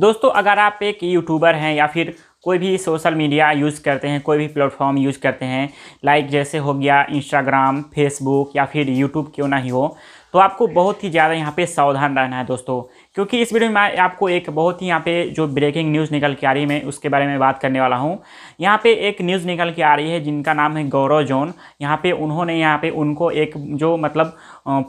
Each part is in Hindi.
दोस्तों अगर आप एक यूट्यूबर हैं या फिर कोई भी सोशल मीडिया यूज़ करते हैं कोई भी प्लेटफॉर्म यूज़ करते हैं लाइक जैसे हो गया इंस्टाग्राम फेसबुक या फिर यूट्यूब क्यों ना ही हो तो आपको बहुत ही ज़्यादा यहाँ पे सावधान रहना है दोस्तों क्योंकि इस वीडियो में मैं आपको एक बहुत ही यहाँ पे जो ब्रेकिंग न्यूज़ निकल के आ रही है मैं उसके बारे में बात करने वाला हूँ यहाँ पे एक न्यूज़ निकल के आ रही है जिनका नाम है गौरव जोन यहाँ पे उन्होंने यहाँ पे उनको एक जो मतलब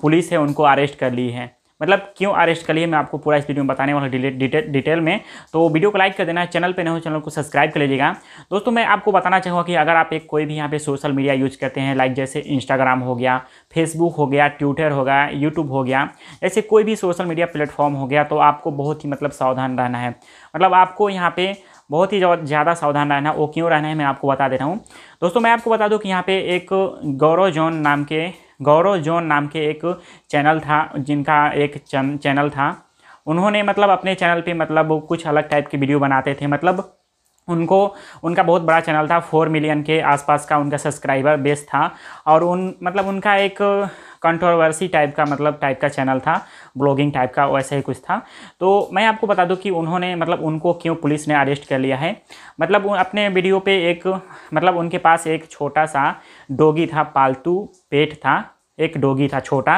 पुलिस है उनको अरेस्ट कर ली है मतलब क्यों अरेस्ट कर लिए मैं आपको पूरा इस वीडियो में बताने वाला हूँ डिटेल डिटेल में तो वीडियो को लाइक कर देना चैनल पे नहीं हो चैनल को सब्सक्राइब कर लीजिएगा दोस्तों मैं आपको बताना चाहूँगा कि अगर आप एक कोई भी यहाँ पे सोशल मीडिया यूज करते हैं लाइक जैसे इंस्टाग्राम हो गया फेसबुक हो गया ट्विटर हो गया यूट्यूब हो गया ऐसे कोई भी सोशल मीडिया प्लेटफॉर्म हो गया तो आपको बहुत ही मतलब सावधान रहना है मतलब आपको यहाँ पर बहुत ही ज़्यादा सावधान रहना वो क्यों रहना है मैं आपको बता दे रहा हूँ दोस्तों मैं आपको बता दूँ कि यहाँ पर एक गौरव जॉन नाम के गौरव जोन नाम के एक चैनल था जिनका एक चैनल था उन्होंने मतलब अपने चैनल पे मतलब कुछ अलग टाइप की वीडियो बनाते थे मतलब उनको उनका बहुत बड़ा चैनल था फोर मिलियन के आसपास का उनका सब्सक्राइबर बेस था और उन मतलब उनका एक कंट्रोवर्सी टाइप का मतलब टाइप का चैनल था ब्लॉगिंग टाइप का वैसा ही कुछ था तो मैं आपको बता दूं कि उन्होंने मतलब उनको क्यों पुलिस ने अरेस्ट कर लिया है मतलब अपने वीडियो पे एक मतलब उनके पास एक छोटा सा डोगी था पालतू पेट था एक डोगी था छोटा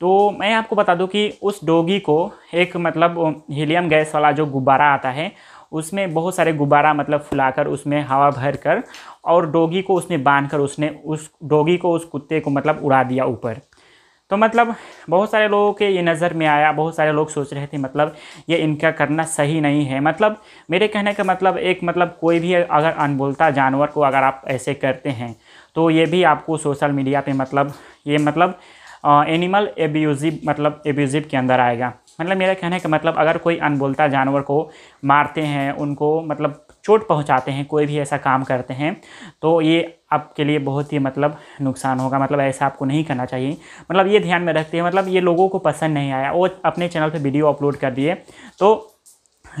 तो मैं आपको बता दूं कि उस डोगी को एक मतलब हीलियम गैस वाला जो गुब्बारा आता है उसमें बहुत सारे गुब्बारा मतलब फुलाकर उसमें हवा भर कर और डोगी को उसमें बांध कर उसने उस डोगी को उस कुत्ते को मतलब उड़ा दिया ऊपर तो मतलब बहुत सारे लोगों के ये नज़र में आया बहुत सारे लोग सोच रहे थे मतलब ये इनका करना सही नहीं है मतलब मेरे कहने का मतलब एक मतलब कोई भी अगर अनबोलता जानवर को अगर आप ऐसे करते हैं तो ये भी आपको सोशल मीडिया पे मतलब ये मतलब आ, एनिमल एब्यूजिव मतलब एब्यूजिव के अंदर आएगा मतलब मेरा कहने का मतलब अगर कोई अनबोलता जानवर को मारते हैं उनको मतलब चोट पहुंचाते हैं कोई भी ऐसा काम करते हैं तो ये आपके लिए बहुत ही मतलब नुकसान होगा मतलब ऐसा आपको नहीं करना चाहिए मतलब ये ध्यान में रखते हैं मतलब ये लोगों को पसंद नहीं आया वो अपने चैनल पर वीडियो अपलोड कर दिए तो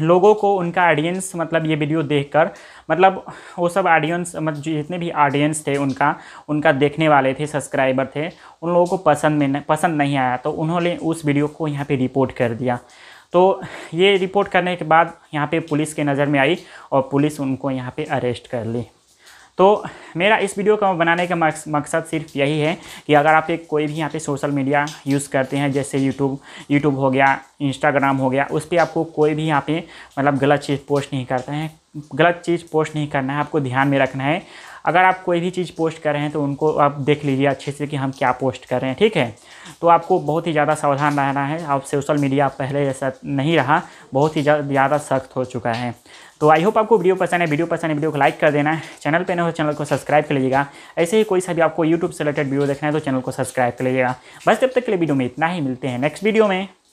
लोगों को उनका ऑडियंस मतलब ये वीडियो देखकर मतलब वो सब ऑडियंस मतलब जितने भी ऑडियंस थे उनका उनका देखने वाले थे सब्सक्राइबर थे उन लोगों को पसंद में पसंद नहीं आया तो उन्होंने उस वीडियो को यहाँ पे रिपोर्ट कर दिया तो ये रिपोर्ट करने के बाद यहाँ पे पुलिस के नज़र में आई और पुलिस उनको यहाँ पे अरेस्ट कर ली तो मेरा इस वीडियो का बनाने का मकसद सिर्फ यही है कि अगर आप एक कोई भी यहाँ पे सोशल मीडिया यूज़ करते हैं जैसे यूट्यूब यूट्यूब हो गया इंस्टाग्राम हो गया उस पर आपको कोई भी यहाँ पे मतलब गलत चीज़ पोस्ट नहीं करते हैं गलत चीज़ पोस्ट नहीं करना है आपको ध्यान में रखना है अगर आप कोई भी चीज़ पोस्ट कर रहे हैं तो उनको आप देख लीजिए अच्छे से कि हम क्या पोस्ट कर रहे हैं ठीक है तो आपको बहुत ही ज़्यादा सावधान रहना है आप सोशल मीडिया पहले जैसा नहीं रहा बहुत ही ज़्यादा सख्त हो चुका है तो आई होप आपको वीडियो पसंद है वीडियो पसंद है वीडियो को लाइक कर देना चैनल पे न हो चैनल को सब्सक्राइब कर लीजिएगा ऐसे ही कोई सा भी आपको यूट्यूब से रिलेटेड वीडियो देखना है तो चैनल को सब्सक्राइब कर लीजिएगा बस तब तक के लिए वीडियो में इतना ही मिलते हैं नेक्स्ट वीडियो में